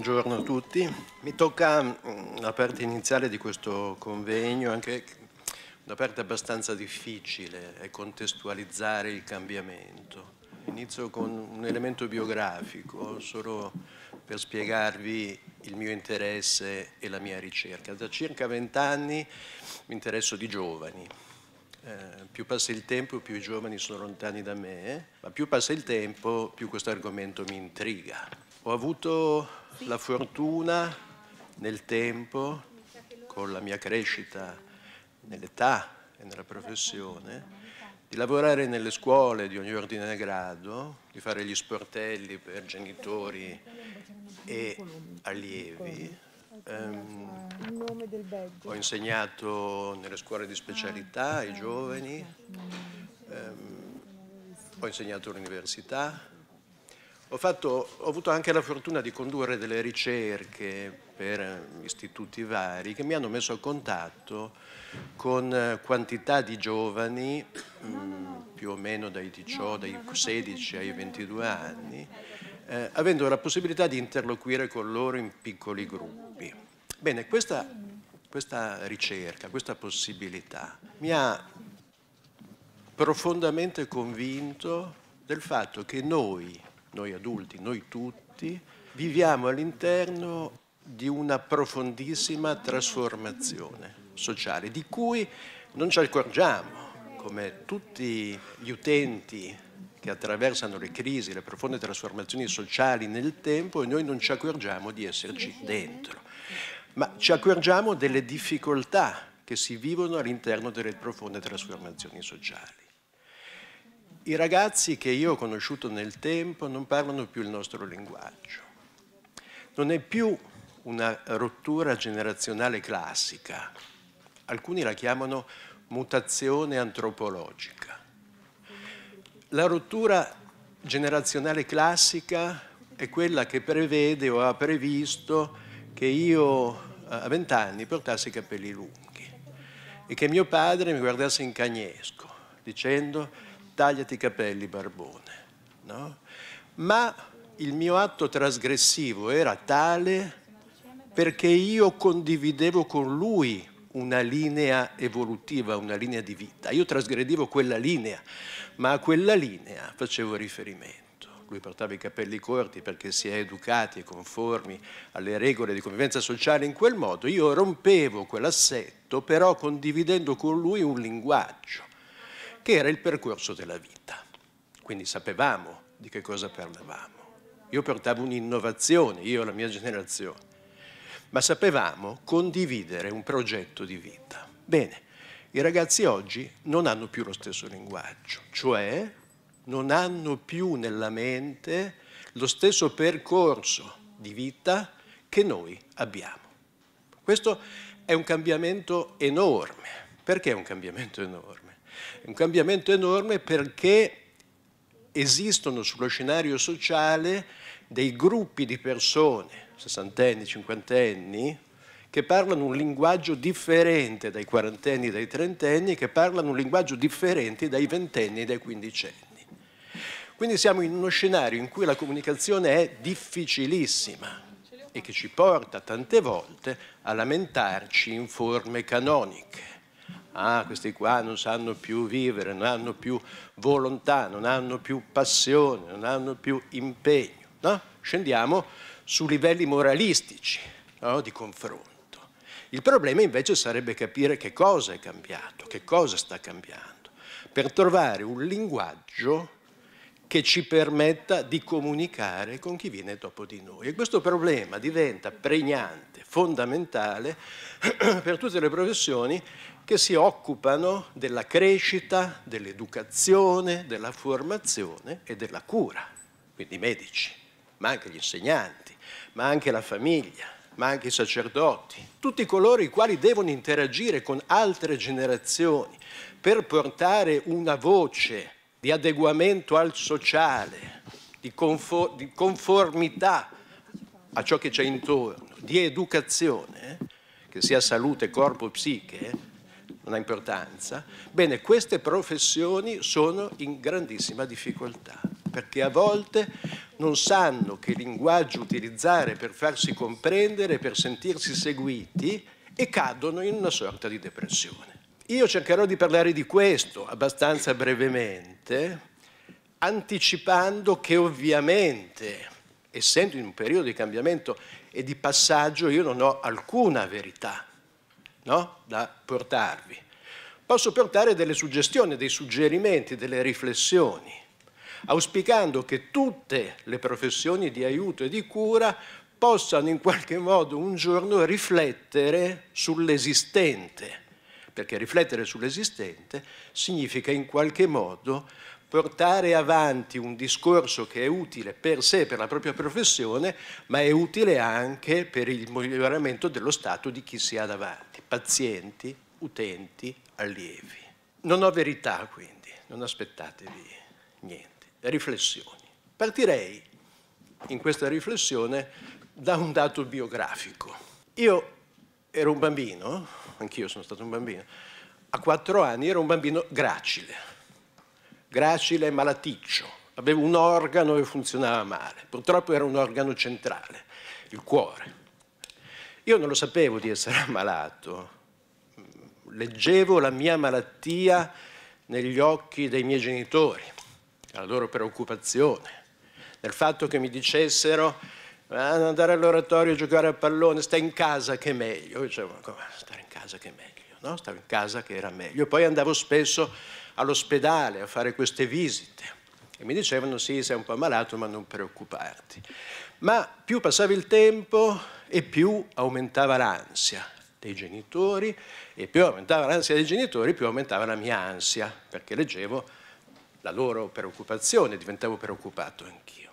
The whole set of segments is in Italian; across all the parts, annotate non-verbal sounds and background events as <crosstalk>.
buongiorno a tutti. Mi tocca mm, la parte iniziale di questo convegno, anche una parte abbastanza difficile, è contestualizzare il cambiamento. Inizio con un elemento biografico, solo per spiegarvi il mio interesse e la mia ricerca. Da circa vent'anni mi interesso di giovani, eh, più passa il tempo, più i giovani sono lontani da me, ma più passa il tempo, più questo argomento mi intriga. Ho avuto la fortuna nel tempo, con la mia crescita nell'età e nella professione, di lavorare nelle scuole di ogni ordine e grado, di fare gli sportelli per genitori e allievi. Um, ho insegnato nelle scuole di specialità ai giovani, um, ho insegnato all'università, ho, fatto, ho, avuto anche la fortuna di condurre delle ricerche per eh, istituti vari che mi hanno messo a contatto con eh, quantità di giovani, mm, più o meno dai, 18, dai 16 ai 22 anni, eh, avendo la possibilità di interloquire con loro in piccoli gruppi. Bene, questa, questa ricerca, questa possibilità mi ha profondamente convinto del fatto che noi noi adulti, noi tutti, viviamo all'interno di una profondissima trasformazione sociale di cui non ci accorgiamo, come tutti gli utenti che attraversano le crisi, le profonde trasformazioni sociali nel tempo e noi non ci accorgiamo di esserci dentro, ma ci accorgiamo delle difficoltà che si vivono all'interno delle profonde trasformazioni sociali. I ragazzi che io ho conosciuto nel tempo non parlano più il nostro linguaggio. Non è più una rottura generazionale classica. Alcuni la chiamano mutazione antropologica. La rottura generazionale classica è quella che prevede o ha previsto che io a vent'anni portassi i capelli lunghi e che mio padre mi guardasse in cagnesco dicendo tagliati i capelli barbone. No? Ma il mio atto trasgressivo era tale perché io condividevo con lui una linea evolutiva, una linea di vita. Io trasgredivo quella linea, ma a quella linea facevo riferimento. Lui portava i capelli corti perché si è educati e conformi alle regole di convivenza sociale in quel modo. Io rompevo quell'assetto, però condividendo con lui un linguaggio che era il percorso della vita. Quindi sapevamo di che cosa parlavamo. Io portavo un'innovazione, io e la mia generazione, ma sapevamo condividere un progetto di vita. Bene, i ragazzi oggi non hanno più lo stesso linguaggio, cioè non hanno più nella mente lo stesso percorso di vita che noi abbiamo. Questo è un cambiamento enorme. Perché è un cambiamento enorme? un cambiamento enorme perché esistono sullo scenario sociale dei gruppi di persone, sessantenni, cinquantenni, che parlano un linguaggio differente dai quarantenni e dai trentenni, che parlano un linguaggio differente dai ventenni e dai quindicenni. Quindi siamo in uno scenario in cui la comunicazione è difficilissima e che ci porta tante volte a lamentarci in forme canoniche Ah, questi qua non sanno più vivere, non hanno più volontà, non hanno più passione, non hanno più impegno. No? Scendiamo su livelli moralistici no? di confronto. Il problema invece sarebbe capire che cosa è cambiato, che cosa sta cambiando, per trovare un linguaggio che ci permetta di comunicare con chi viene dopo di noi. E questo problema diventa pregnante, fondamentale <clears throat> per tutte le professioni che si occupano della crescita, dell'educazione, della formazione e della cura, quindi i medici, ma anche gli insegnanti, ma anche la famiglia, ma anche i sacerdoti, tutti coloro i quali devono interagire con altre generazioni per portare una voce di adeguamento al sociale, di, conformità a ciò che c'è intorno, di educazione, eh, che sia salute, corpo, e psiche, eh, non ha importanza. Bene, queste professioni sono in grandissima difficoltà perché a volte non sanno che linguaggio utilizzare per farsi comprendere, per sentirsi seguiti e cadono in una sorta di depressione. Io cercherò di parlare di questo abbastanza brevemente, anticipando che ovviamente, essendo in un periodo di cambiamento e di passaggio, io non ho alcuna verità no? da portarvi. Posso portare delle suggestioni, dei suggerimenti, delle riflessioni, auspicando che tutte le professioni di aiuto e di cura possano in qualche modo un giorno riflettere sull'esistente, perché riflettere sull'esistente significa in qualche modo portare avanti un discorso che è utile per sé, per la propria professione, ma è utile anche per il miglioramento dello stato di chi si ha davanti, pazienti, utenti, allievi. Non ho verità quindi, non aspettatevi niente. Riflessioni. Partirei in questa riflessione da un dato biografico. Io ero un bambino, anch'io sono stato un bambino, a quattro anni ero un bambino gracile gracile e malaticcio, aveva un organo che funzionava male, purtroppo era un organo centrale, il cuore. Io non lo sapevo di essere <laughs> ammalato, leggevo la mia malattia negli occhi dei miei genitori, la loro preoccupazione, nel fatto che mi dicessero ah, andare all'oratorio a giocare a pallone, sta in casa che è meglio. Io dicevo, stare in casa che è meglio? No? Stavo in casa che era meglio. Poi andavo spesso all'ospedale a fare queste visite e mi dicevano sì, sei un po' malato ma non preoccuparti. Ma più passava il tempo e più aumentava l'ansia dei genitori e più aumentava l'ansia dei genitori più aumentava la mia ansia perché leggevo la loro preoccupazione, diventavo preoccupato anch'io.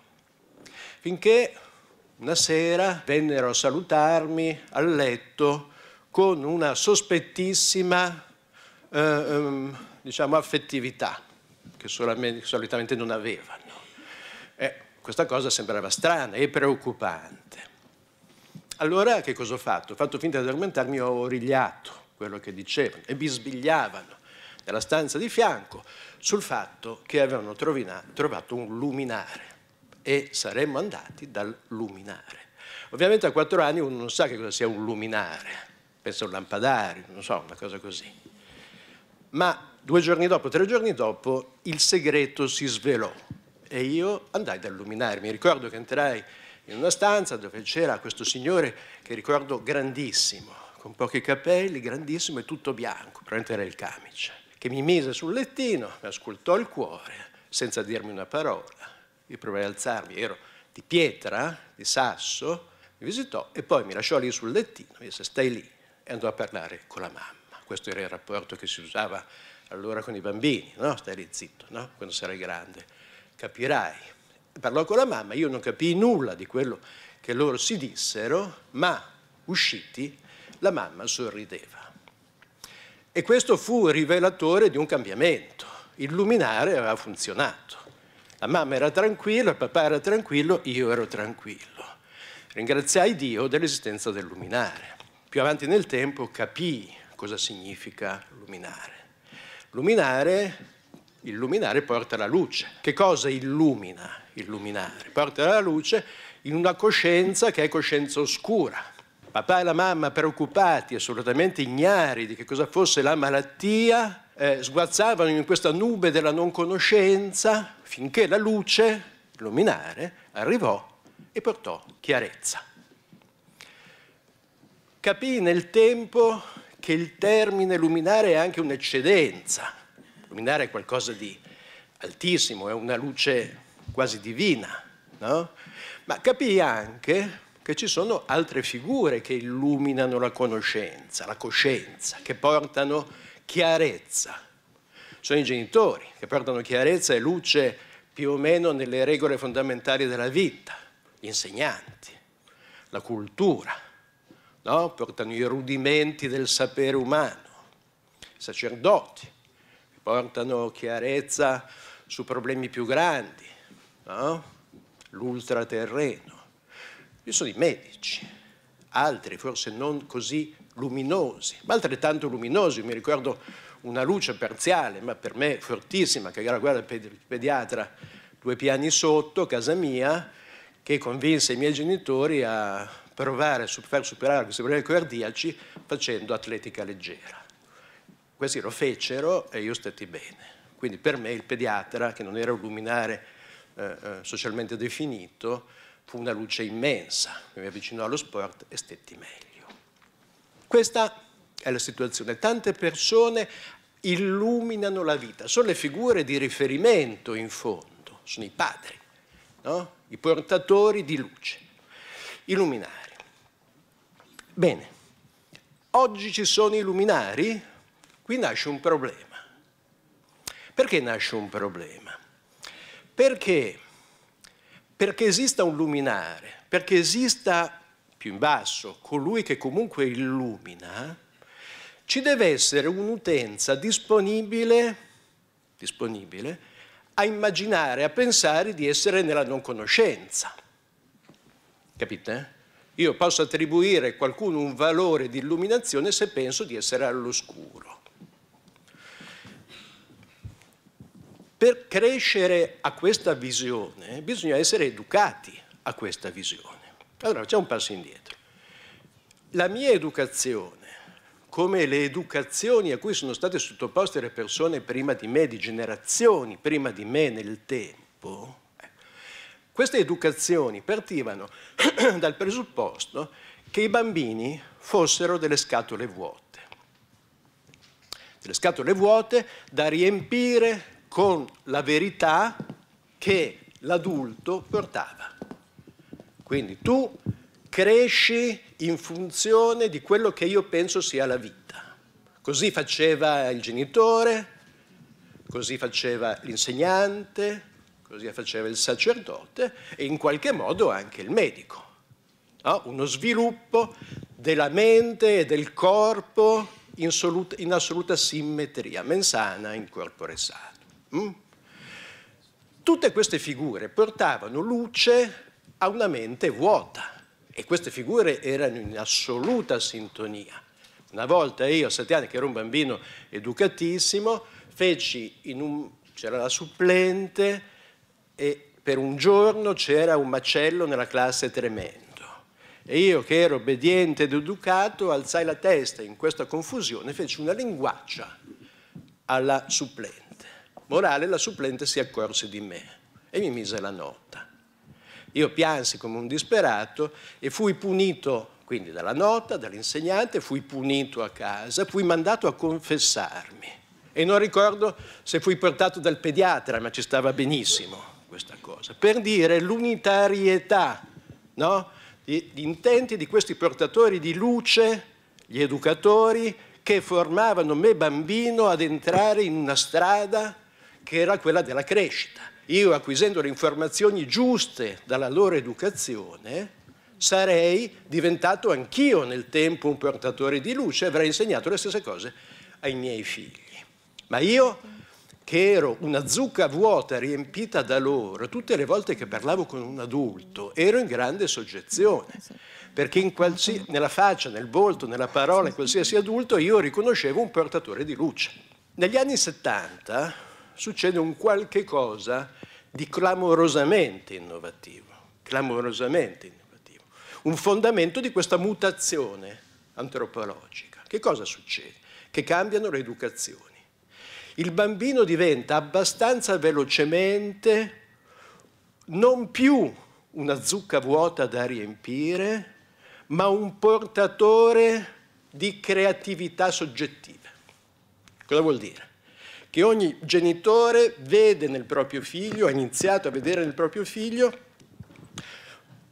Finché una sera vennero a salutarmi a letto con una sospettissima eh, um, diciamo, affettività che solitamente non avevano. Eh, questa cosa sembrava strana e preoccupante. Allora che cosa ho fatto? Ho fatto finta di addormentarmi, ho origliato quello che dicevano e bisbigliavano nella stanza di fianco sul fatto che avevano trovato un luminare e saremmo andati dal luminare. Ovviamente a quattro anni uno non sa che cosa sia un luminare, penso a un lampadario, non so, una cosa così ma due giorni dopo, tre giorni dopo, il segreto si svelò e io andai ad illuminare. Mi ricordo che entrai in una stanza dove c'era questo signore che ricordo grandissimo, con pochi capelli, grandissimo e tutto bianco, probabilmente era il camice, che mi mise sul lettino, mi ascoltò il cuore senza dirmi una parola. Io provai ad alzarmi, ero di pietra, di sasso, mi visitò e poi mi lasciò lì sul lettino, mi disse stai lì e andò a parlare con la mamma questo era il rapporto che si usava allora con i bambini, no? stai zitto, no? quando sarai grande, capirai. Parlò con la mamma, io non capii nulla di quello che loro si dissero, ma usciti la mamma sorrideva. E questo fu rivelatore di un cambiamento. Il luminare aveva funzionato. La mamma era tranquilla, il papà era tranquillo, io ero tranquillo. Ringraziai Dio dell'esistenza del luminare. Più avanti nel tempo capii cosa significa luminare. Luminare, illuminare porta la luce. Che cosa illumina illuminare? Porta la luce in una coscienza che è coscienza oscura. Papà e la mamma preoccupati, assolutamente ignari di che cosa fosse la malattia, eh, sguazzavano in questa nube della non conoscenza finché la luce, illuminare, arrivò e portò chiarezza. Capì nel tempo che il termine luminare è anche un'eccedenza. Luminare è qualcosa di altissimo, è una luce quasi divina, no? Ma capì anche che ci sono altre figure che illuminano la conoscenza, la coscienza, che portano chiarezza. Sono i genitori che portano chiarezza e luce più o meno nelle regole fondamentali della vita, gli insegnanti, la cultura, no? portano i rudimenti del sapere umano, i sacerdoti, portano chiarezza su problemi più grandi, no? l'ultraterreno. Ci sono i medici, altri forse non così luminosi, ma altrettanto luminosi. Mi ricordo una luce parziale, ma per me fortissima, che era quella del pediatra due piani sotto, casa mia, che convinse i miei genitori a provare a far superare questi problemi cardiaci facendo atletica leggera. Questi lo fecero e io stetti bene. Quindi per me il pediatra, che non era un luminare eh, eh, socialmente definito, fu una luce immensa. Mi avvicinò allo sport e stetti meglio. Questa è la situazione. Tante persone illuminano la vita, sono le figure di riferimento in fondo, sono i padri, no? i portatori di luce, illuminare. Bene, oggi ci sono i luminari, qui nasce un problema. Perché nasce un problema? Perché? Perché esista un luminare, perché esista più in basso colui che comunque illumina, ci deve essere un'utenza disponibile, disponibile a immaginare, a pensare di essere nella non conoscenza. Capite? io posso attribuire a qualcuno un valore di illuminazione se penso di essere all'oscuro. Per crescere a questa visione bisogna essere educati a questa visione. Allora facciamo un passo indietro. La mia educazione, come le educazioni a cui sono state sottoposte le persone prima di me, di generazioni prima di me nel tempo, queste educazioni partivano <clears throat> dal presupposto che i bambini fossero delle scatole vuote. Delle scatole vuote da riempire con la verità che l'adulto portava. Quindi tu cresci in funzione di quello che io penso sia la vita. Così faceva il genitore, così faceva l'insegnante, Così faceva il sacerdote e in qualche modo anche il medico. No? Uno sviluppo della mente e del corpo in, soluta, in assoluta simmetria, mensana in corpore sano. Mm? Tutte queste figure portavano luce a una mente vuota e queste figure erano in assoluta sintonia. Una volta io, a sette anni, che ero un bambino educatissimo, feci in un, c'era la supplente, e per un giorno c'era un macello nella classe tremendo. E io che ero obbediente ed educato alzai la testa in questa confusione, e feci una linguaccia alla supplente. Morale, la supplente si accorse di me e mi mise la nota. Io piansi come un disperato e fui punito quindi dalla nota, dall'insegnante, fui punito a casa, fui mandato a confessarmi. E non ricordo se fui portato dal pediatra, ma ci stava benissimo questa cosa, per dire l'unitarietà no? di, di intenti di questi portatori di luce, gli educatori, che formavano me bambino ad entrare in una strada che era quella della crescita. Io acquisendo le informazioni giuste dalla loro educazione sarei diventato anch'io nel tempo un portatore di luce e avrei insegnato le stesse cose ai miei figli. Ma io che ero una zucca vuota riempita da loro, tutte le volte che parlavo con un adulto ero in grande soggezione, perché nella faccia, nel volto, nella parola, in qualsiasi adulto io riconoscevo un portatore di luce. Negli anni 70 succede un qualche cosa di clamorosamente innovativo, clamorosamente innovativo, un fondamento di questa mutazione antropologica. Che cosa succede? Che cambiano le educazioni il bambino diventa abbastanza velocemente non più una zucca vuota da riempire, ma un portatore di creatività soggettiva. Cosa vuol dire? Che ogni genitore vede nel proprio figlio, ha iniziato a vedere nel proprio figlio,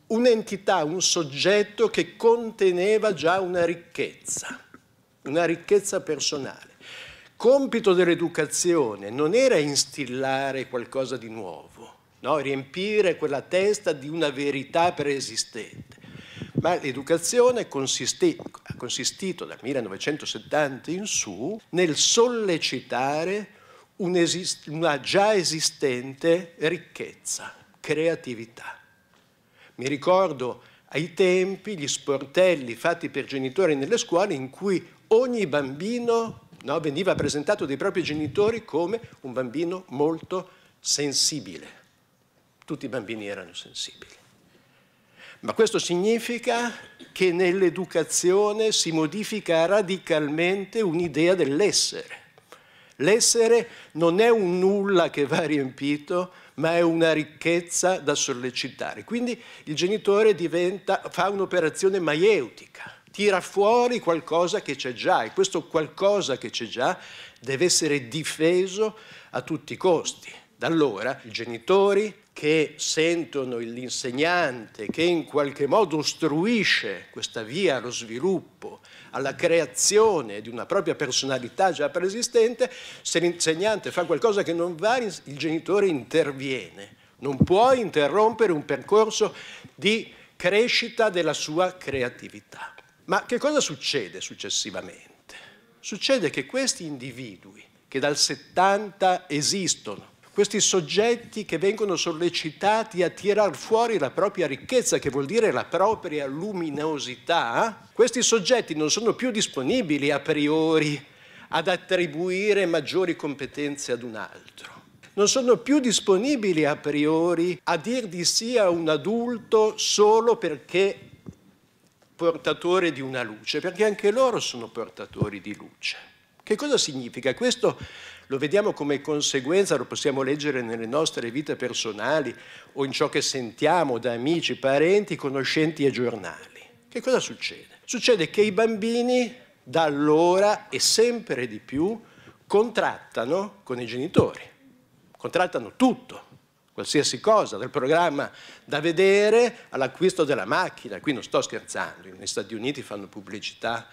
un'entità, un soggetto che conteneva già una ricchezza, una ricchezza personale compito dell'educazione non era instillare qualcosa di nuovo, no? riempire quella testa di una verità preesistente, ma l'educazione ha consistito dal 1970 in su nel sollecitare un una già esistente ricchezza, creatività. Mi ricordo ai tempi gli sportelli fatti per genitori nelle scuole in cui ogni bambino no? veniva presentato dai propri genitori come un bambino molto sensibile. Tutti i bambini erano sensibili. Ma questo significa che nell'educazione si modifica radicalmente un'idea dell'essere. L'essere non è un nulla che va riempito, ma è una ricchezza da sollecitare. Quindi il genitore diventa, fa un'operazione maieutica tira fuori qualcosa che c'è già e questo qualcosa che c'è già deve essere difeso a tutti i costi. Da allora i genitori che sentono l'insegnante che in qualche modo ostruisce questa via allo sviluppo, alla creazione di una propria personalità già preesistente, se l'insegnante fa qualcosa che non va, il genitore interviene. Non può interrompere un percorso di crescita della sua creatività. Ma che cosa succede successivamente? Succede che questi individui, che dal 70 esistono, questi soggetti che vengono sollecitati a tirar fuori la propria ricchezza, che vuol dire la propria luminosità, questi soggetti non sono più disponibili a priori ad attribuire maggiori competenze ad un altro. Non sono più disponibili a priori a dir di sì a un adulto solo perché portatore di una luce, perché anche loro sono portatori di luce. Che cosa significa? Questo lo vediamo come conseguenza, lo possiamo leggere nelle nostre vite personali o in ciò che sentiamo da amici, parenti, conoscenti e giornali. Che cosa succede? Succede che i bambini da allora e sempre di più contrattano con i genitori, contrattano tutto, qualsiasi cosa, dal programma da vedere all'acquisto della macchina. Qui non sto scherzando, negli Stati Uniti fanno pubblicità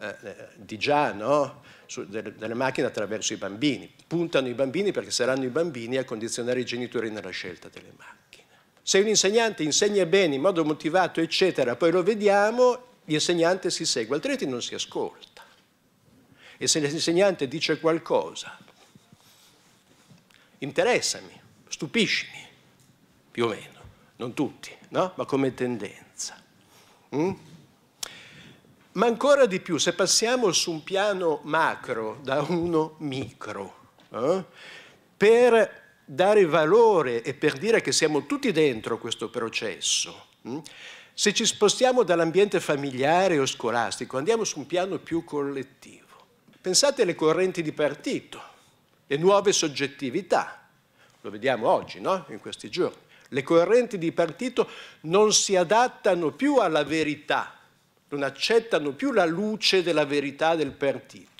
eh, eh di già, no? Su, delle, delle macchine attraverso i bambini. Puntano i bambini perché saranno i bambini a condizionare i genitori nella scelta delle macchine. Se un insegnante insegna bene, in modo motivato, eccetera, poi lo vediamo, l'insegnante si segue, altrimenti non si ascolta. E se l'insegnante dice qualcosa, interessami, stupiscimi, più o meno, non tutti, no? ma come tendenza. Mm? Ma ancora di più, se passiamo su un piano macro da uno micro, eh? per dare valore e per dire che siamo tutti dentro questo processo. Mm? Se ci spostiamo dall'ambiente familiare o scolastico, andiamo su un piano più collettivo. Pensate alle correnti di partito, le nuove soggettività, lo vediamo oggi, no? in questi giorni. Le correnti di partito non si adattano più alla verità, non accettano più la luce della verità del partito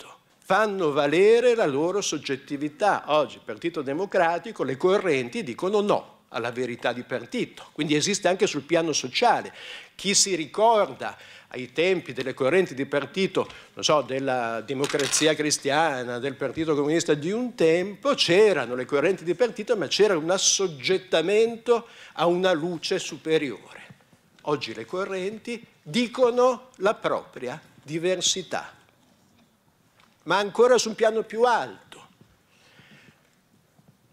fanno valere la loro soggettività. Oggi il Partito Democratico, le correnti dicono no alla verità di partito, quindi esiste anche sul piano sociale. Chi si ricorda ai tempi delle correnti di partito, so, della democrazia cristiana, del partito comunista di un tempo, c'erano le correnti di partito, ma c'era un assoggettamento a una luce superiore. Oggi le correnti dicono la propria diversità, ma ancora su un piano più alto.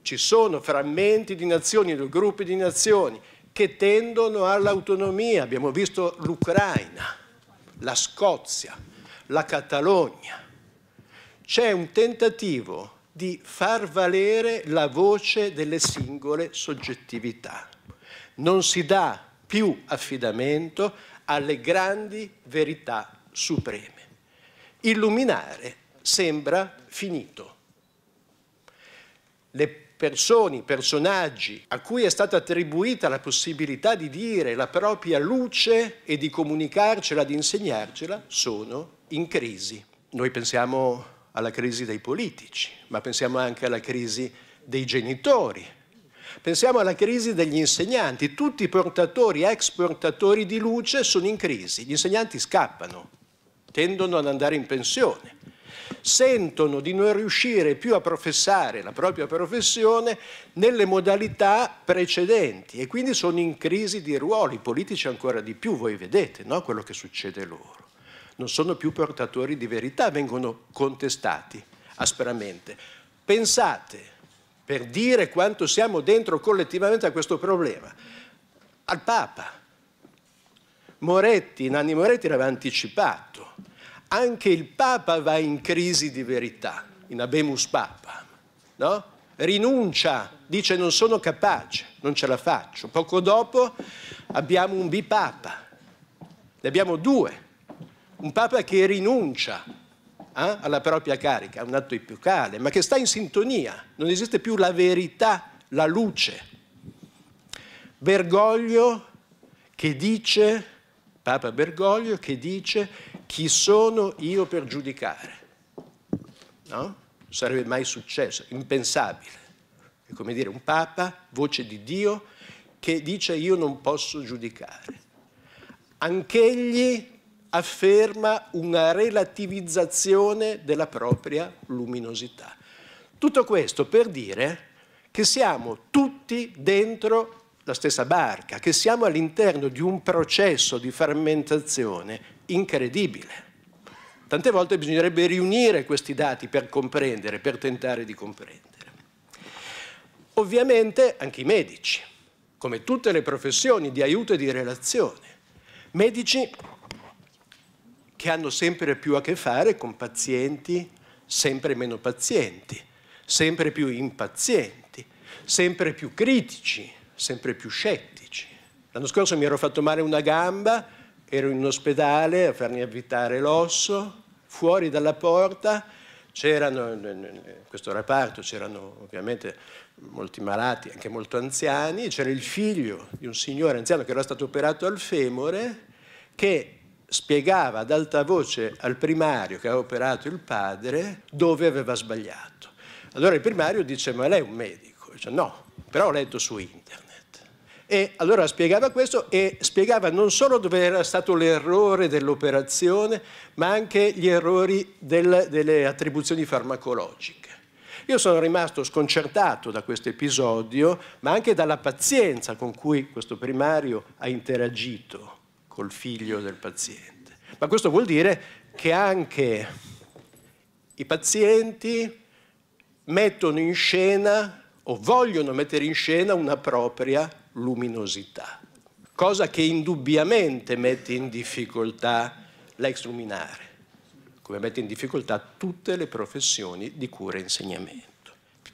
Ci sono frammenti di nazioni, gruppi di nazioni che tendono all'autonomia, abbiamo visto l'Ucraina, la Scozia, la Catalogna. C'è un tentativo di far valere la voce delle singole soggettività. Non si dà più affidamento alle grandi verità supreme. Illuminare sembra finito. Le persone, personaggi a cui è stata attribuita la possibilità di dire la propria luce e di comunicarcela, di insegnarcela, sono in crisi. Noi pensiamo alla crisi dei politici, ma pensiamo anche alla crisi dei genitori, pensiamo alla crisi degli insegnanti, tutti i portatori, ex portatori di luce sono in crisi, gli insegnanti scappano, tendono ad andare in pensione sentono di non riuscire più a professare la propria professione nelle modalità precedenti e quindi sono in crisi di ruoli, i politici ancora di più, voi vedete no? quello che succede loro. Non sono più portatori di verità, vengono contestati aspramente. Pensate, per dire quanto siamo dentro collettivamente a questo problema, al Papa. Moretti, Nanni Moretti l'aveva anticipato anche il Papa va in crisi di verità, in abemus Papa, no? rinuncia, dice non sono capace, non ce la faccio. Poco dopo abbiamo un bipapa, ne abbiamo due, un papa che rinuncia eh, alla propria carica, un atto epocale, ma che sta in sintonia, non esiste più la verità, la luce. Bergoglio che dice, Papa Bergoglio che dice chi sono io per giudicare? No? Non sarebbe mai successo, impensabile. È come dire un Papa, voce di Dio, che dice io non posso giudicare. Anch'egli afferma una relativizzazione della propria luminosità. Tutto questo per dire che siamo tutti dentro la stessa barca, che siamo all'interno di un processo di frammentazione incredibile. Tante volte bisognerebbe riunire questi dati per comprendere, per tentare di comprendere. Ovviamente anche i medici, come tutte le professioni di aiuto e di relazione, medici che hanno sempre più a che fare con pazienti, sempre meno pazienti, sempre più impazienti, sempre più critici, sempre più scettici. L'anno scorso mi ero fatto male una gamba, ero in ospedale a farmi avvitare l'osso, fuori dalla porta c'erano, in questo reparto c'erano ovviamente molti malati, anche molto anziani, c'era il figlio di un signore anziano che era stato operato al femore che spiegava ad alta voce al primario che aveva operato il padre dove aveva sbagliato. Allora il primario dice ma lei è un medico? Dice no, però ho letto su internet. E allora spiegava questo e spiegava non solo dove era stato l'errore dell'operazione, ma anche gli errori del, delle attribuzioni farmacologiche. Io sono rimasto sconcertato da questo episodio, ma anche dalla pazienza con cui questo primario ha interagito col figlio del paziente. Ma questo vuol dire che anche i pazienti mettono in scena o vogliono mettere in scena una propria luminosità, cosa che indubbiamente mette in difficoltà l'ex luminare, come mette in difficoltà tutte le professioni di cura e insegnamento.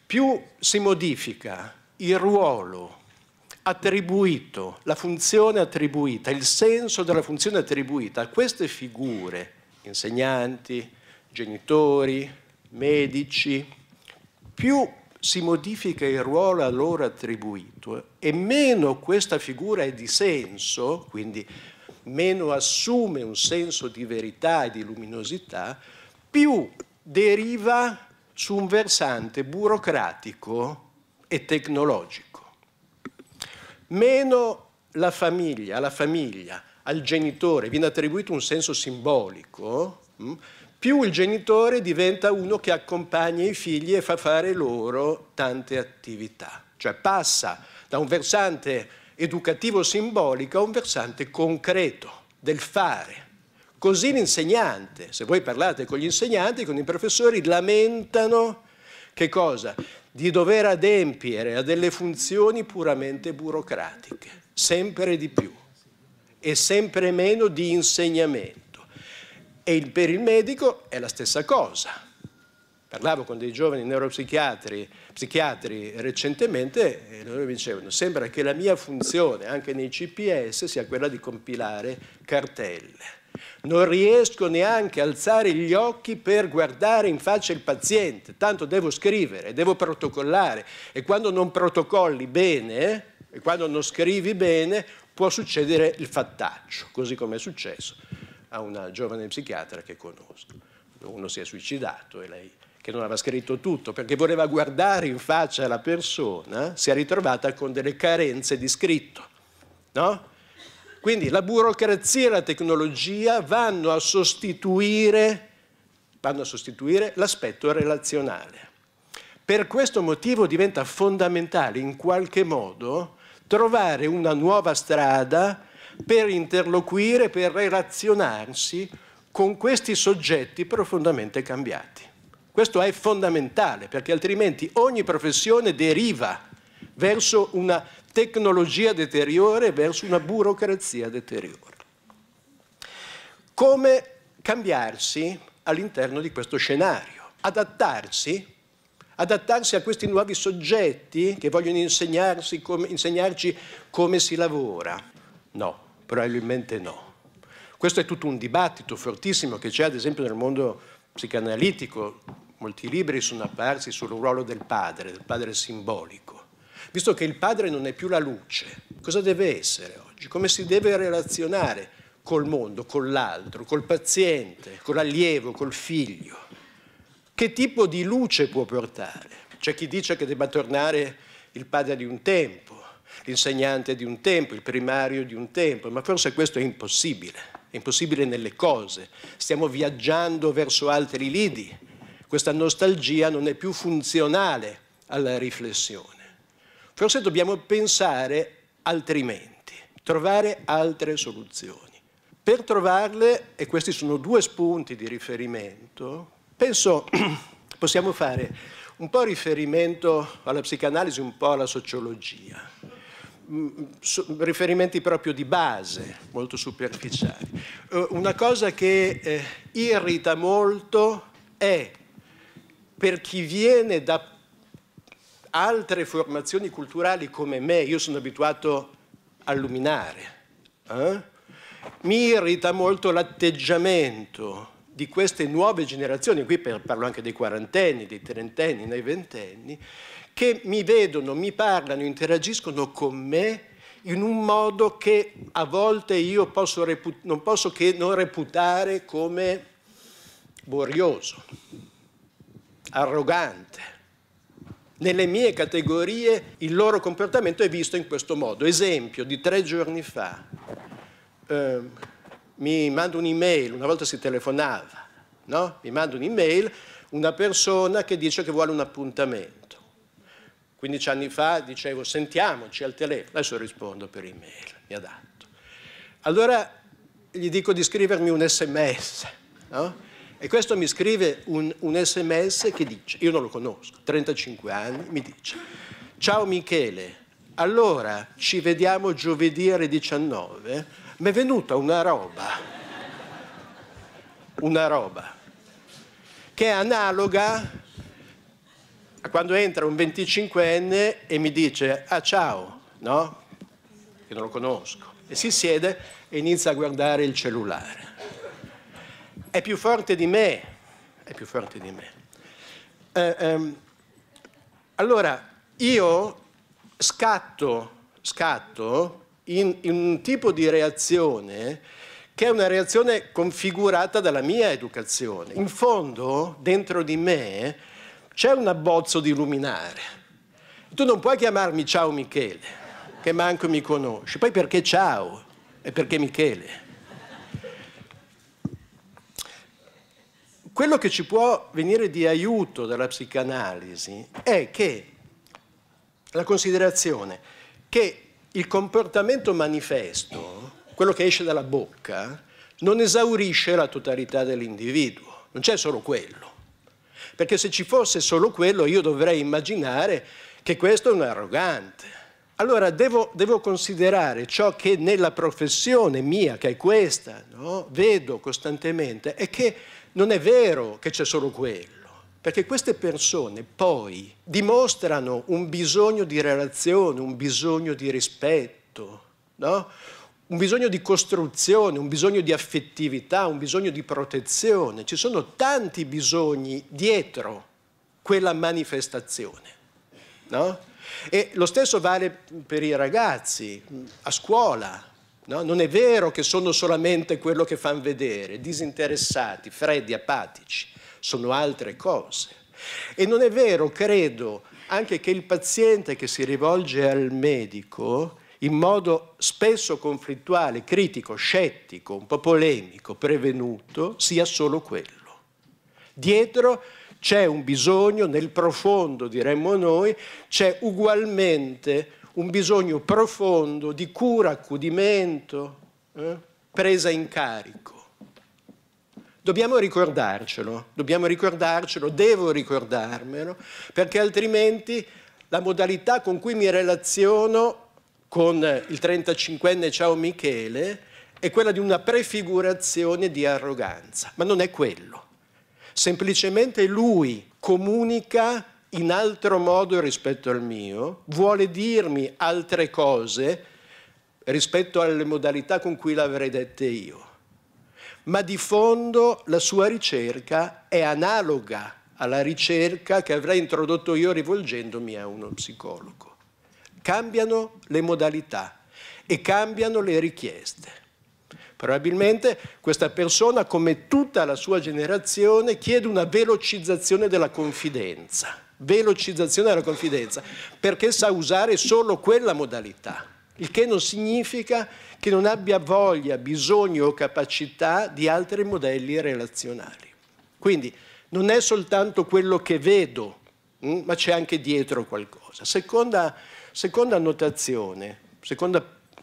Più si modifica il ruolo attribuito, la funzione attribuita, il senso della funzione attribuita a queste figure, insegnanti, genitori, medici, più si modifica il ruolo a loro attribuito e meno questa figura è di senso, quindi meno assume un senso di verità e di luminosità, più deriva su un versante burocratico e tecnologico. Meno la famiglia, alla famiglia, al genitore viene attribuito un senso simbolico, mh? Mm, più il genitore diventa uno che accompagna i figli e fa fare loro tante attività, cioè passa da un versante educativo simbolico a un versante concreto del fare. Così l'insegnante, se voi parlate con gli insegnanti, con i professori, lamentano che cosa? Di dover adempiere a delle funzioni puramente burocratiche, sempre di più e sempre meno di insegnamento. E il, per il medico è la stessa cosa. Parlavo con dei giovani neuropsichiatri psichiatri recentemente e loro mi dicevano sembra che la mia funzione anche nei CPS sia quella di compilare cartelle. Non riesco neanche a alzare gli occhi per guardare in faccia il paziente, tanto devo scrivere, devo protocollare e quando non protocolli bene e quando non scrivi bene può succedere il fattaccio, così come è successo a una giovane psichiatra che conosco. Uno si è suicidato e lei, che non aveva scritto tutto perché voleva guardare in faccia la persona, si è ritrovata con delle carenze di scritto. No? Quindi la burocrazia e la tecnologia vanno a sostituire, sostituire l'aspetto relazionale. Per questo motivo diventa fondamentale in qualche modo trovare una nuova strada per interloquire, per relazionarsi con questi soggetti profondamente cambiati. Questo è fondamentale perché altrimenti ogni professione deriva verso una tecnologia deteriore, verso una burocrazia deteriore. Come cambiarsi all'interno di questo scenario? Adattarsi? Adattarsi a questi nuovi soggetti che vogliono insegnarci come si lavora? No, Probabilmente no. Questo è tutto un dibattito fortissimo che c'è ad esempio nel mondo psicanalitico, molti libri sono apparsi sul ruolo del padre, del padre simbolico. Visto che il padre non è più la luce, cosa deve essere oggi? Come si deve relazionare col mondo, con l'altro, col paziente, con l'allievo, col figlio? Che tipo di luce può portare? C'è chi dice che debba tornare il padre di un tempo, l'insegnante di un tempo, il primario di un tempo, ma forse questo è impossibile, è impossibile nelle cose. Stiamo viaggiando verso altri lidi, questa nostalgia non è più funzionale alla riflessione. Forse dobbiamo pensare altrimenti, trovare altre soluzioni. Per trovarle, e questi sono due spunti di riferimento, penso <clears throat> possiamo fare un po' riferimento alla psicanalisi, un po' alla sociologia. Mm, riferimenti proprio di base, molto superficiali. Eh, una cosa che eh, irrita molto è per chi viene da altre formazioni culturali come me, io sono abituato a luminare, eh? mi irrita molto l'atteggiamento di queste nuove generazioni, qui parlo anche dei quarantenni, dei trentenni, dei ventenni, che mi vedono, mi parlano, interagiscono con me in un modo che a volte io posso non posso che non reputare come borioso, arrogante. Nelle mie categorie il loro comportamento è visto in questo modo. Esempio di tre giorni fa, eh, mi manda un'email, una volta si telefonava, no? mi manda un'email una persona che dice che vuole un appuntamento 15 anni fa dicevo sentiamoci al telefono, adesso rispondo per email, mi adatto. Allora gli dico di scrivermi un sms, no? E questo mi scrive un, un, sms che dice, io non lo conosco, 35 anni, mi dice, ciao Michele, allora ci vediamo giovedì alle 19, mi è venuta una roba, una roba, che è analoga quando entra un 25enne e mi dice ah ciao, no? Che non lo conosco. E si siede e inizia a guardare il cellulare. È più forte di me, è più forte di me. Eh, ehm, allora, io scatto, scatto in, in un tipo di reazione che è una reazione configurata dalla mia educazione. In fondo, dentro di me, c'è un abbozzo di luminare. Tu non puoi chiamarmi ciao Michele, che manco mi conosci. Poi perché ciao? E perché Michele? Quello che ci può venire di aiuto dalla psicanalisi è che la considerazione che il comportamento manifesto, quello che esce dalla bocca, non esaurisce la totalità dell'individuo, non c'è solo quello perché se ci fosse solo quello io dovrei immaginare che questo è un arrogante. Allora devo, devo, considerare ciò che nella professione mia, che è questa, no? vedo costantemente, è che non è vero che c'è solo quello, perché queste persone poi dimostrano un bisogno di relazione, un bisogno di rispetto, no? un bisogno di costruzione, un bisogno di affettività, un bisogno di protezione. Ci sono tanti bisogni dietro quella manifestazione. No? E lo stesso vale per i ragazzi a scuola. No? Non è vero che sono solamente quello che fanno vedere, disinteressati, freddi, apatici, sono altre cose. E non è vero, credo, anche che il paziente che si rivolge al medico in modo spesso conflittuale, critico, scettico, un po' polemico, prevenuto, sia solo quello. Dietro c'è un bisogno, nel profondo diremmo noi, c'è ugualmente un bisogno profondo di cura, accudimento, eh? presa in carico. Dobbiamo ricordarcelo, dobbiamo ricordarcelo, devo ricordarmelo, perché altrimenti la modalità con cui mi relaziono con il 35enne Ciao Michele è quella di una prefigurazione di arroganza, ma non è quello. Semplicemente lui comunica in altro modo rispetto al mio, vuole dirmi altre cose rispetto alle modalità con cui le avrei dette io. Ma di fondo la sua ricerca è analoga alla ricerca che avrei introdotto io rivolgendomi a uno psicologo cambiano le modalità e cambiano le richieste. Probabilmente questa persona, come tutta la sua generazione, chiede una velocizzazione della confidenza, velocizzazione della confidenza, perché sa usare solo quella modalità, il che non significa che non abbia voglia, bisogno o capacità di altri modelli relazionali. Quindi non è soltanto quello che vedo, mm, ma c'è anche dietro qualcosa. Seconda Seconda notazione, seconda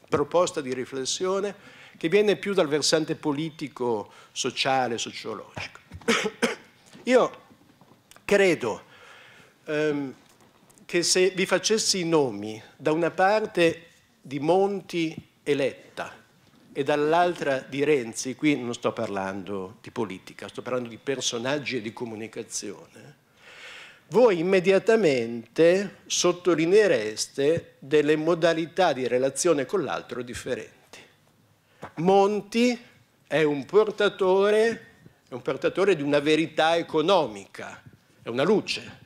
proposta di riflessione che viene più dal versante politico, sociale, sociologico. <coughs> Io credo ehm, che se vi facessi i nomi da una parte di Monti e Letta e dall'altra di Renzi, qui non sto parlando di politica, sto parlando di personaggi e di comunicazione, voi immediatamente sottolineereste delle modalità di relazione con l'altro differenti. Monti è un portatore, è un portatore di una verità economica, è una luce.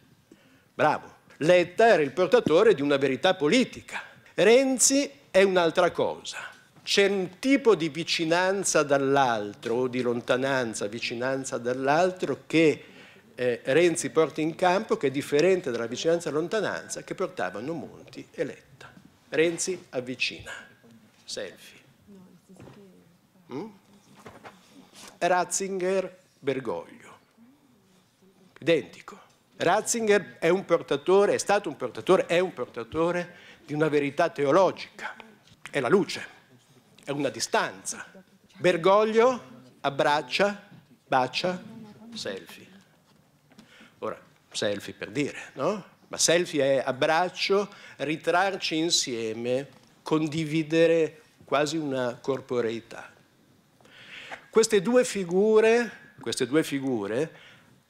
Bravo. Letta era il portatore di una verità politica. Renzi è un'altra cosa. C'è un tipo di vicinanza dall'altro o di lontananza, vicinanza dall'altro che eh, Renzi porta in campo che è differente dalla vicinanza e lontananza che portavano Monti e Letta. Renzi avvicina. Selfie. Mm? Ratzinger Bergoglio. Identico. Ratzinger è un portatore, è stato un portatore, è un portatore di una verità teologica. È la luce, è una distanza. Bergoglio abbraccia, bacia, selfie. Ora, selfie per dire, no? Ma selfie è abbraccio, ritrarci insieme, condividere quasi una corporeità. Queste due figure, queste due figure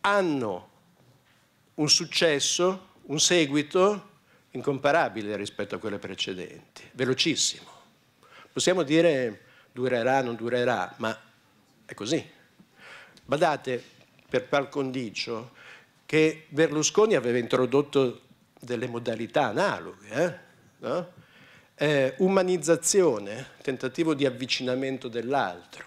hanno un successo, un seguito incomparabile rispetto a quelle precedenti, velocissimo. Possiamo dire durerà, non durerà, ma è così. Badate, per par condicio, che Berlusconi aveva introdotto delle modalità analoghe, eh? No? Eh, umanizzazione, tentativo di avvicinamento dell'altro,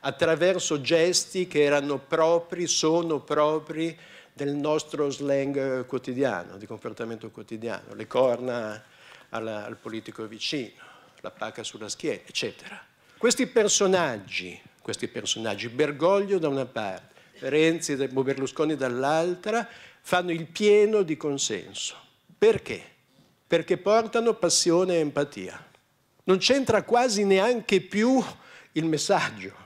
attraverso gesti che erano propri, sono propri del nostro slang eh, quotidiano, di comportamento quotidiano, le corna alla, al politico vicino, la pacca sulla schiena, eccetera. Questi personaggi, questi personaggi, Bergoglio da una parte, Renzi e Berlusconi dall'altra, fanno il pieno di consenso. Perché? Perché portano passione e empatia. Non c'entra quasi neanche più il messaggio.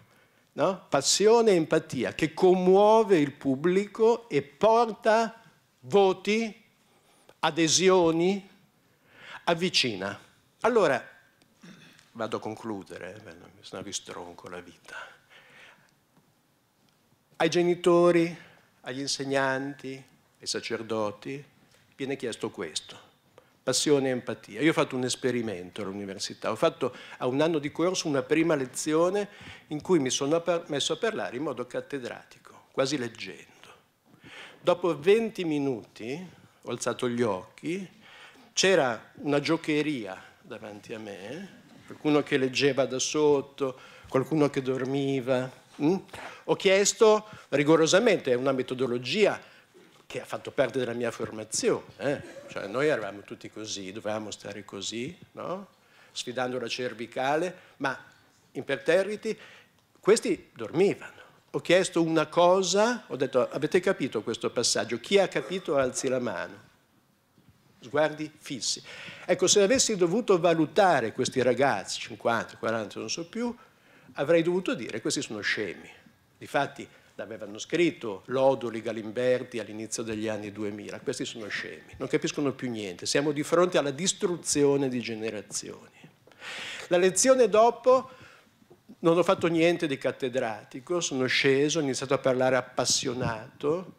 No? Passione e empatia che commuove il pubblico e porta voti, adesioni, avvicina. Allora, vado a concludere, se eh, no vi stronco la vita ai genitori, agli insegnanti, ai sacerdoti, viene chiesto questo, passione e empatia. Io ho fatto un esperimento all'università, ho fatto a un anno di corso una prima lezione in cui mi sono messo a parlare in modo cattedratico, quasi leggendo. Dopo 20 minuti ho alzato gli occhi, c'era una giocheria davanti a me, qualcuno che leggeva da sotto, qualcuno che dormiva, Mm? Ho chiesto rigorosamente, è una metodologia che ha fatto parte della mia formazione. Eh? Cioè, noi eravamo tutti così, dovevamo stare così, no? sfidando la cervicale, ma imperterriti, questi dormivano. Ho chiesto una cosa, ho detto avete capito questo passaggio? Chi ha capito alzi la mano. Sguardi fissi. Ecco, se avessi dovuto valutare questi ragazzi, 50, 40, non so più, avrei dovuto dire questi sono scemi. Difatti l'avevano scritto Lodoli, Galimberti all'inizio degli anni 2000, questi sono scemi, non capiscono più niente, siamo di fronte alla distruzione di generazioni. La lezione dopo non ho fatto niente di cattedratico, sono sceso, ho iniziato a parlare appassionato,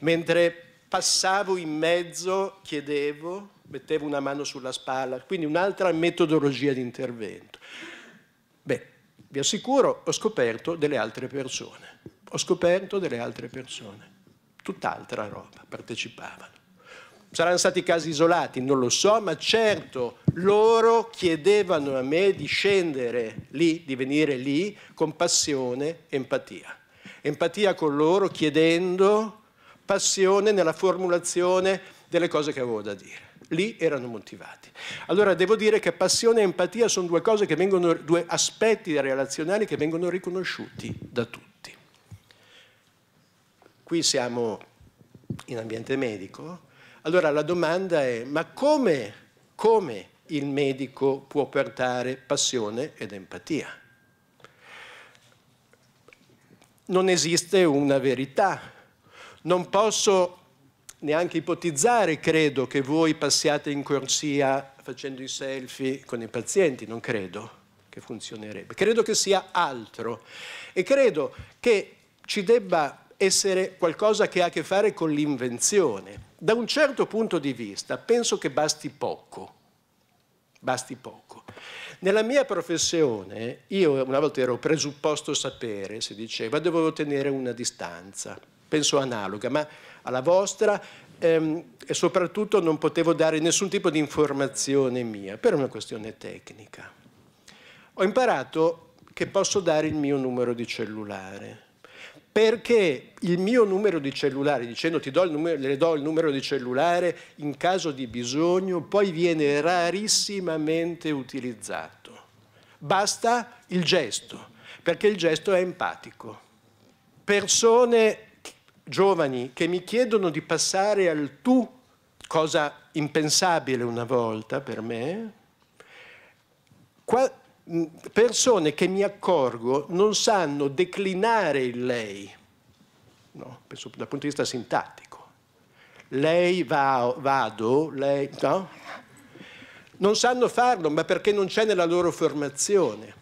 mentre passavo in mezzo, chiedevo, mettevo una mano sulla spalla, quindi un'altra metodologia di intervento. Vi assicuro, ho scoperto delle altre persone. Ho scoperto delle altre persone. Tutt'altra roba, partecipavano. Saranno stati casi isolati, non lo so, ma certo loro chiedevano a me di scendere lì, di venire lì con passione, empatia. Empatia con loro chiedendo passione nella formulazione delle cose che avevo da dire lì erano motivati. Allora devo dire che passione e empatia sono due cose che vengono, due aspetti relazionali che vengono riconosciuti da tutti. Qui siamo in ambiente medico, allora la domanda è ma come, come il medico può portare passione ed empatia? Non esiste una verità, non posso neanche ipotizzare, credo, che voi passiate in corsia facendo i selfie con i pazienti, non credo che funzionerebbe. Credo che sia altro e credo che ci debba essere qualcosa che ha a che fare con l'invenzione. Da un certo punto di vista penso che basti poco, basti poco. Nella mia professione, io una volta ero presupposto sapere, si diceva, dovevo tenere una distanza, penso analoga, ma alla vostra ehm, e soprattutto non potevo dare nessun tipo di informazione mia per una questione tecnica. Ho imparato che posso dare il mio numero di cellulare perché il mio numero di cellulare, dicendo ti do il numero, le do il numero di cellulare in caso di bisogno, poi viene rarissimamente utilizzato. Basta il gesto, perché il gesto è empatico. Persone giovani che mi chiedono di passare al tu, cosa impensabile una volta per me, persone che mi accorgo non sanno declinare il lei, no, penso dal punto di vista sintattico. Lei va, vado, lei no? Non sanno farlo, ma perché non c'è nella loro formazione.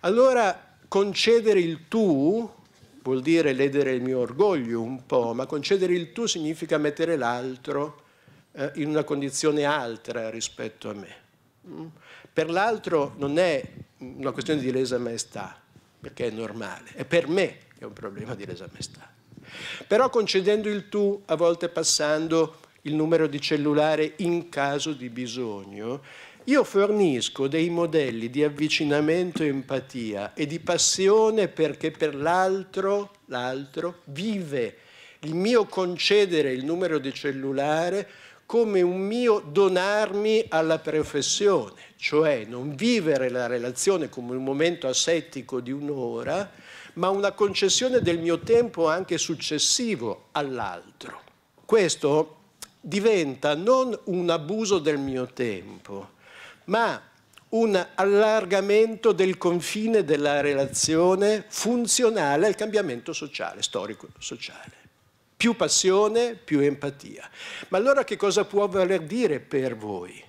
Allora concedere il tu vuol dire ledere il mio orgoglio un po', ma concedere il tu significa mettere l'altro eh, in una condizione altra rispetto a me. Mm. Per l'altro non è una questione di lesa maestà, perché è normale, è per me che è un problema di lesa maestà. Però concedendo il tu, a volte passando il numero di cellulare in caso di bisogno, io fornisco dei modelli di avvicinamento e empatia e di passione perché per l'altro, l'altro vive il mio concedere il numero di cellulare come un mio donarmi alla professione, cioè non vivere la relazione come un momento asettico di un'ora, ma una concessione del mio tempo anche successivo all'altro. Questo diventa non un abuso del mio tempo, ma un allargamento del confine della relazione funzionale al cambiamento sociale, storico-sociale. Più passione, più empatia. Ma allora che cosa può voler dire per voi?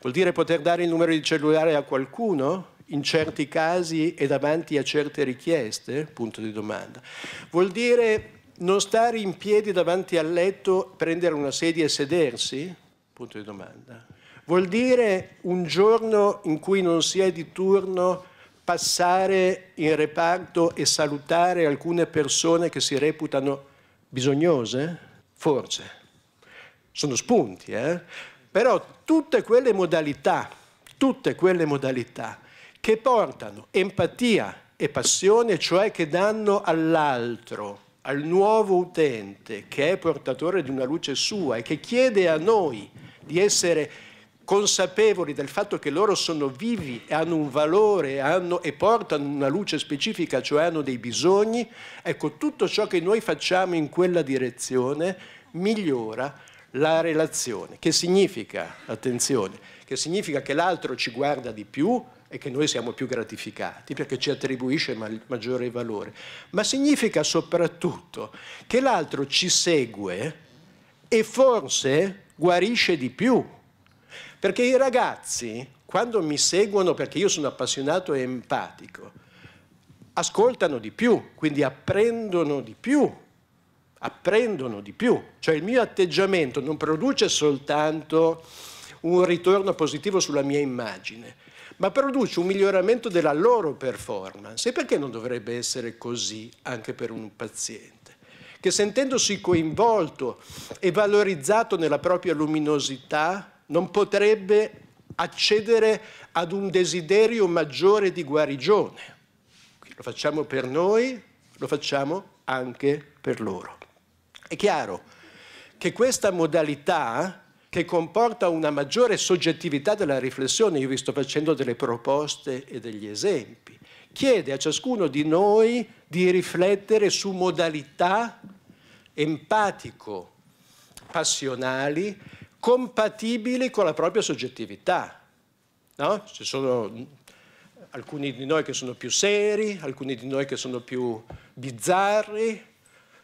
Vuol dire poter dare il numero di cellulare a qualcuno? in certi casi e davanti a certe richieste? Punto di domanda. Vuol dire non stare in piedi davanti al letto, prendere una sedia e sedersi? Punto di domanda. Vuol dire un giorno in cui non si è di turno passare in reparto e salutare alcune persone che si reputano bisognose? Forse. Sono spunti, eh? Però tutte quelle modalità, tutte quelle modalità che portano empatia e passione, cioè che danno all'altro, al nuovo utente che è portatore di una luce sua e che chiede a noi di essere consapevoli del fatto che loro sono vivi, e hanno un valore hanno, e portano una luce specifica, cioè hanno dei bisogni, ecco tutto ciò che noi facciamo in quella direzione migliora la relazione, che significa, attenzione, che significa che l'altro ci guarda di più e che noi siamo più gratificati perché ci attribuisce maggiore valore, ma significa soprattutto che l'altro ci segue e forse guarisce di più perché i ragazzi, quando mi seguono perché io sono appassionato e empatico, ascoltano di più, quindi apprendono di più, apprendono di più. Cioè il mio atteggiamento non produce soltanto un ritorno positivo sulla mia immagine, ma produce un miglioramento della loro performance. E perché non dovrebbe essere così anche per un paziente? che sentendosi coinvolto e valorizzato nella propria luminosità, non potrebbe accedere ad un desiderio maggiore di guarigione. Lo facciamo per noi, lo facciamo anche per loro. È chiaro che questa modalità che comporta una maggiore soggettività della riflessione, io vi sto facendo delle proposte e degli esempi, chiede a ciascuno di noi di riflettere su modalità empatico-passionali compatibili con la propria soggettività. No? Ci sono alcuni di noi che sono più seri, alcuni di noi che sono più bizzarri,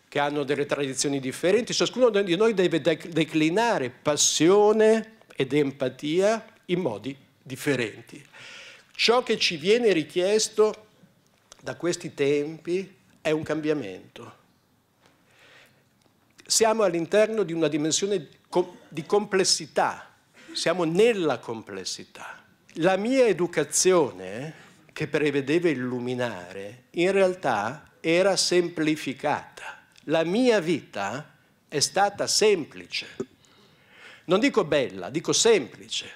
che hanno delle tradizioni differenti. Ciascuno di noi deve declinare passione ed empatia in modi differenti. Ciò che ci viene richiesto da questi tempi è un cambiamento siamo all'interno di una dimensione di complessità, siamo nella complessità. La mia educazione, che prevedeva illuminare, in realtà era semplificata. La mia vita è stata semplice. Non dico bella, dico semplice,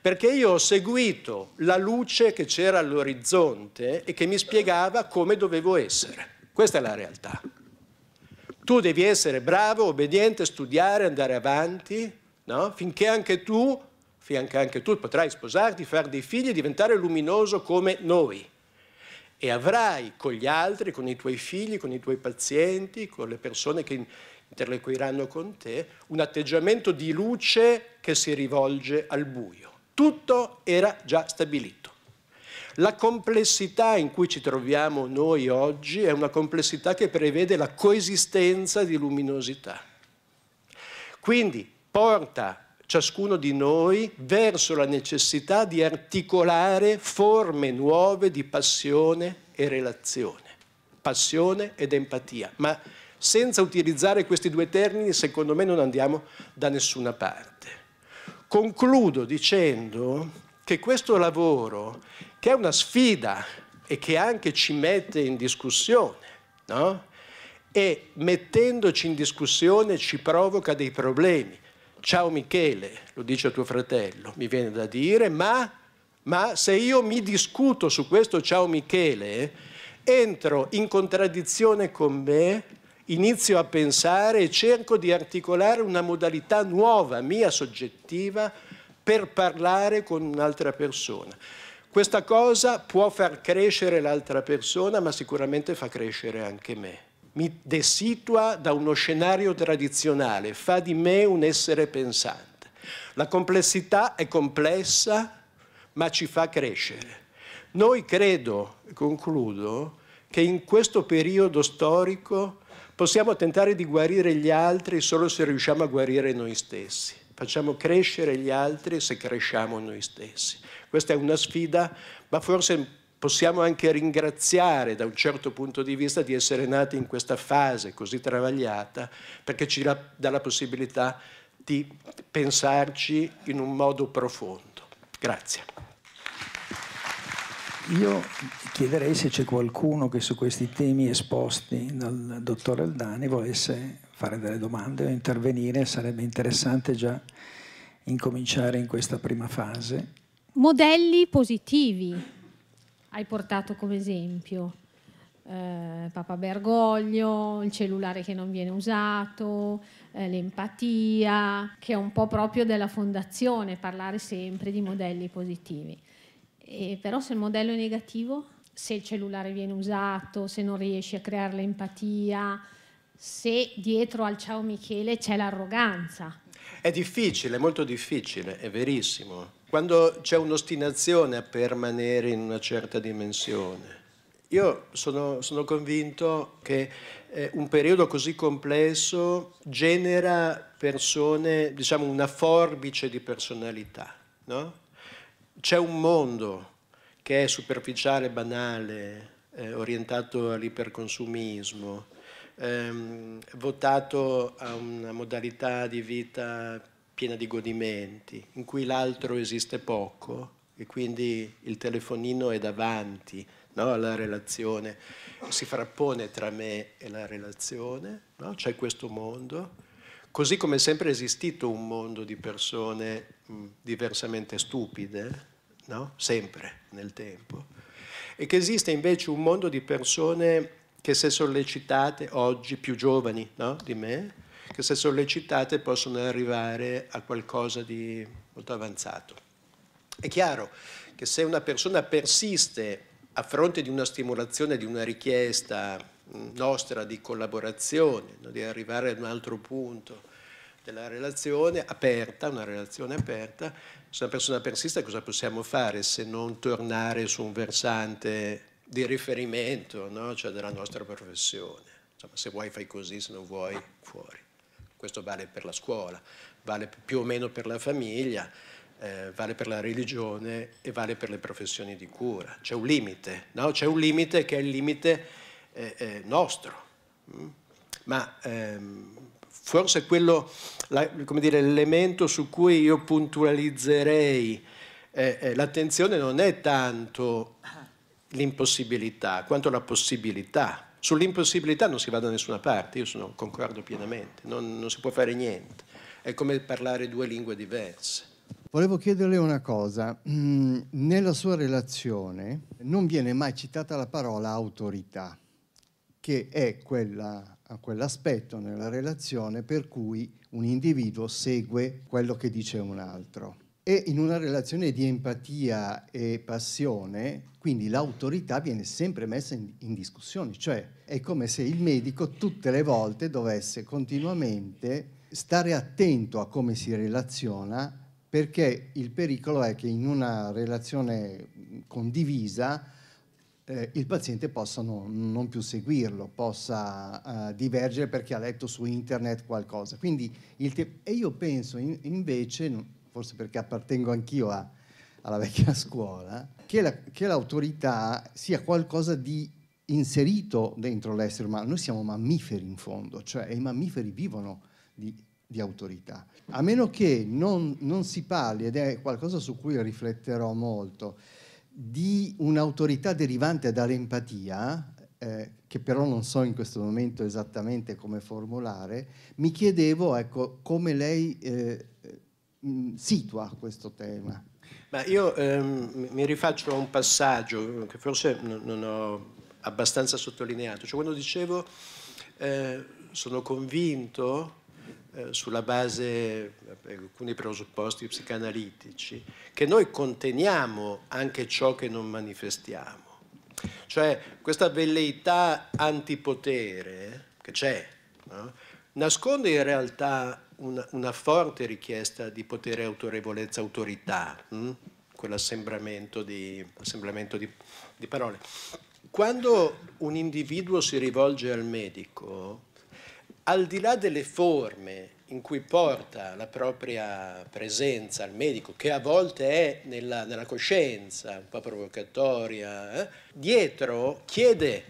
perché io ho seguito la luce che c'era all'orizzonte e che mi spiegava come dovevo essere. Questa è la realtà. Tu devi essere bravo, obbediente, studiare, andare avanti, no? finché anche tu, finché anche tu potrai sposarti, fare dei figli e diventare luminoso come noi. E avrai con gli altri, con i tuoi figli, con i tuoi pazienti, con le persone che interloquiranno con te, un atteggiamento di luce che si rivolge al buio. Tutto era già stabilito. La complessità in cui ci troviamo noi oggi è una complessità che prevede la coesistenza di luminosità. Quindi porta ciascuno di noi verso la necessità di articolare forme nuove di passione e relazione, passione ed empatia, ma senza utilizzare questi due termini secondo me non andiamo da nessuna parte. Concludo dicendo che questo lavoro che è una sfida e che anche ci mette in discussione, no? E mettendoci in discussione ci provoca dei problemi. Ciao Michele, lo dice a tuo fratello, mi viene da dire, ma, ma se io mi discuto su questo ciao Michele, entro in contraddizione con me, inizio a pensare e cerco di articolare una modalità nuova, mia soggettiva, per parlare con un'altra persona. Questa cosa può far crescere l'altra persona, ma sicuramente fa crescere anche me. Mi desitua da uno scenario tradizionale, fa di me un essere pensante. La complessità è complessa, ma ci fa crescere. Noi credo, concludo, che in questo periodo storico possiamo tentare di guarire gli altri solo se riusciamo a guarire noi stessi facciamo crescere gli altri se cresciamo noi stessi. Questa è una sfida, ma forse possiamo anche ringraziare da un certo punto di vista di essere nati in questa fase così travagliata, perché ci dà la possibilità di pensarci in un modo profondo. Grazie. Io chiederei se c'è qualcuno che su questi temi esposti dal dottor Aldani volesse fare delle domande o intervenire, sarebbe interessante già incominciare in questa prima fase. Modelli positivi hai portato come esempio. Eh, Papa Bergoglio, il cellulare che non viene usato, eh, l'empatia, che è un po' proprio della fondazione, parlare sempre di modelli positivi. E però se il modello è negativo, se il cellulare viene usato, se non riesci a creare l'empatia, se dietro al ciao Michele c'è l'arroganza. È difficile, molto difficile, è verissimo. Quando c'è un'ostinazione a permanere in una certa dimensione. Io sono, sono convinto che eh, un periodo così complesso genera persone, diciamo una forbice di personalità. No? C'è un mondo che è superficiale, banale, eh, orientato all'iperconsumismo, ehm, votato a una modalità di vita piena di godimenti, in cui l'altro esiste poco e quindi il telefonino è davanti no, alla relazione, si frappone tra me e la relazione, no? c'è questo mondo, così come è sempre esistito un mondo di persone mh, diversamente stupide, no? sempre nel tempo, e che esiste invece un mondo di persone che se sollecitate oggi, più giovani no? di me, che se sollecitate possono arrivare a qualcosa di molto avanzato. È chiaro che se una persona persiste a fronte di una stimolazione, di una richiesta mm, nostra di collaborazione, no? di arrivare ad un altro punto della relazione aperta, una relazione aperta, se una persona persiste cosa possiamo fare se non tornare su un versante di riferimento no? cioè della nostra professione. Insomma, se vuoi fai così, se non vuoi fuori. Questo vale per la scuola, vale più o meno per la famiglia, eh, vale per la religione e vale per le professioni di cura. C'è un limite, no? c'è un limite che è il limite eh, eh, nostro. Mm? Ma ehm, forse quello, come dire, l'elemento su cui io puntualizzerei eh, eh, l'attenzione non è tanto l'impossibilità quanto la possibilità. Sull'impossibilità non si va da nessuna parte, io sono, concordo pienamente, non, non si può fare niente. È come parlare due lingue diverse. Volevo chiederle una cosa, mm, nella sua relazione non viene mai citata la parola autorità, che è quella, quell'aspetto nella relazione per cui un individuo segue quello che dice un altro. E in una relazione di empatia e passione, quindi l'autorità viene sempre messa in, in, discussione, cioè è come se il medico tutte le volte dovesse continuamente stare attento a come si relaziona, perché il pericolo è che in una relazione condivisa eh, il paziente possa no, non più seguirlo, possa eh, divergere perché ha letto su internet qualcosa. Quindi e io penso in, invece forse perché appartengo anch'io a, alla vecchia scuola, che, la, che l'autorità sia qualcosa di inserito dentro l'essere umano. Noi siamo mammiferi in fondo, cioè i mammiferi vivono di, di autorità. A meno che non, non, si parli, ed è qualcosa su cui rifletterò molto, di un'autorità derivante dall'empatia, eh, che però non so in questo momento esattamente come formulare, mi chiedevo ecco, come lei eh, mh, mm, situa questo tema. Ma io ehm, mi rifaccio a un passaggio che forse non ho abbastanza sottolineato, cioè quando dicevo eh, sono convinto eh, sulla base di alcuni presupposti psicanalitici, che noi conteniamo anche ciò che non manifestiamo. Cioè questa velleità antipotere che c'è, no? nasconde in realtà una, una forte richiesta di potere, autorevolezza, autorità, mh? Hm? quell'assembramento di, di, di parole. Quando un individuo si rivolge al medico, al di là delle forme in cui porta la propria presenza al medico, che a volte è nella, nella coscienza, un po' provocatoria, eh, dietro chiede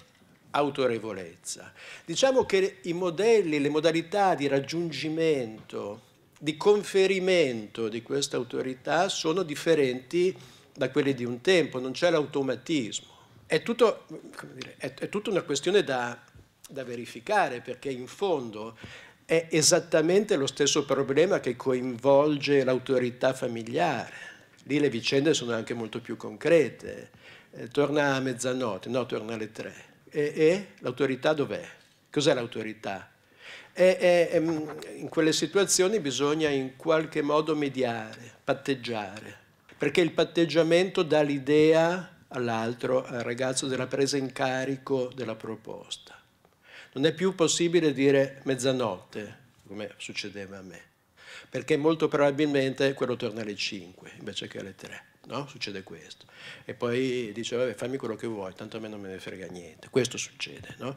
autorevolezza. Diciamo che i modelli, le modalità di raggiungimento, di conferimento di questa autorità sono differenti da quelle di un tempo, non c'è l'automatismo. È, è, tutta una questione da, da verificare perché in fondo è esattamente lo stesso problema che coinvolge l'autorità familiare. Lì le vicende sono anche molto più concrete. Eh, torna a mezzanotte, no, torna alle tre e, l'autorità dov'è? Cos'è l'autorità? E, e, e, ehm, in quelle situazioni bisogna in qualche modo mediare, patteggiare, perché il patteggiamento dà l'idea all'altro, al ragazzo, della presa in carico della proposta. Non è più possibile dire mezzanotte, come succedeva a me, perché molto probabilmente quello torna alle 5 invece che alle 3 no? Succede questo. E poi dice, vabbè, fammi quello che vuoi, tanto a me non me ne frega niente. Questo succede, no?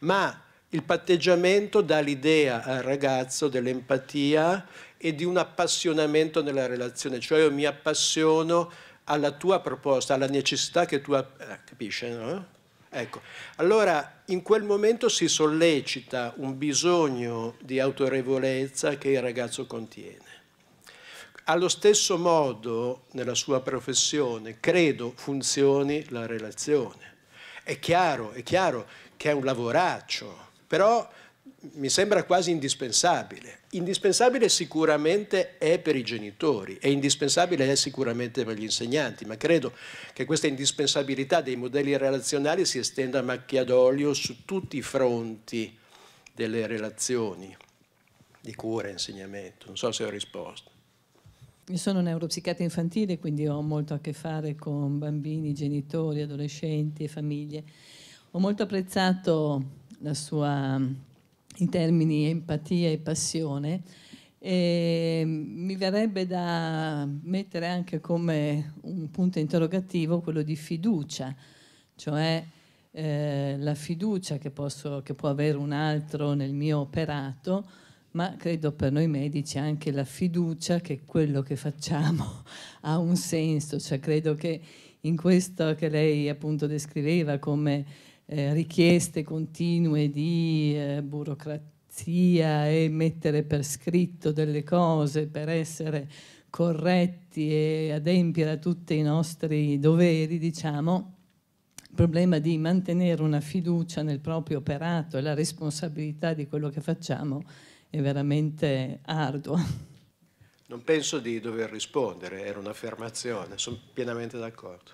Ma il patteggiamento dà l'idea al ragazzo dell'empatia e di un appassionamento nella relazione, cioè io mi appassiono alla tua proposta, alla necessità che tu... Eh, capisci, no? Ecco, allora in quel momento si sollecita un bisogno di autorevolezza che il ragazzo contiene. Allo stesso modo, nella sua professione, credo funzioni la relazione. È chiaro, è chiaro che è un lavoraccio, però mi sembra quasi indispensabile. Indispensabile sicuramente è per i genitori e indispensabile è sicuramente per gli insegnanti, ma credo che questa indispensabilità dei modelli relazionali si estenda a macchia d'olio su tutti i fronti delle relazioni di cura e insegnamento. Non so se ho risposto. Io sono neuropsichiatra infantile, quindi ho molto a che fare con bambini, genitori, adolescenti e famiglie. Ho molto apprezzato la sua in termini empatia e passione. E mi verrebbe da mettere anche come un punto interrogativo quello di fiducia, cioè eh, la fiducia che, posso, che può avere un altro nel mio operato ma credo per noi medici anche la fiducia che quello che facciamo <laughs> ha un senso, cioè credo che in questo che lei appunto descriveva come eh, richieste continue di eh, burocrazia e mettere per scritto delle cose per essere corretti e adempiere a tutti i nostri doveri, diciamo, il problema di mantenere una fiducia nel proprio operato e la responsabilità di quello che facciamo è veramente ardua. Non penso di dover rispondere, era un'affermazione, sono pienamente d'accordo.